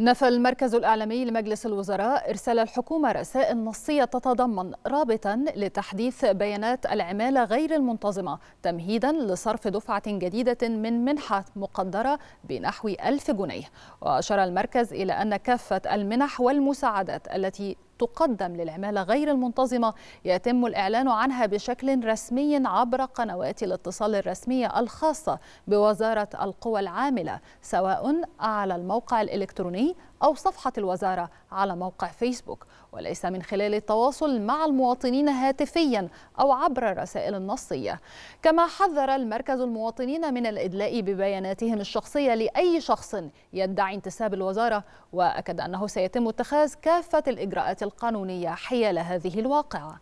نفى المركز الإعلامي لمجلس الوزراء إرسال الحكومة رسائل نصية تتضمن رابطا لتحديث بيانات العمالة غير المنتظمة تمهيدا لصرف دفعة جديدة من منحة مقدرة بنحو ألف جنيه وأشار المركز إلى أن كافة المنح والمساعدات التي تقدم للعمالة غير المنتظمة يتم الإعلان عنها بشكل رسمي عبر قنوات الاتصال الرسمية الخاصة بوزارة القوى العاملة سواء على الموقع الإلكتروني أو صفحة الوزارة على موقع فيسبوك وليس من خلال التواصل مع المواطنين هاتفيا أو عبر الرسائل النصية كما حذر المركز المواطنين من الإدلاء ببياناتهم الشخصية لأي شخص يدعي انتساب الوزارة وأكد أنه سيتم اتخاذ كافة الإجراءات القانونية حيال هذه الواقعة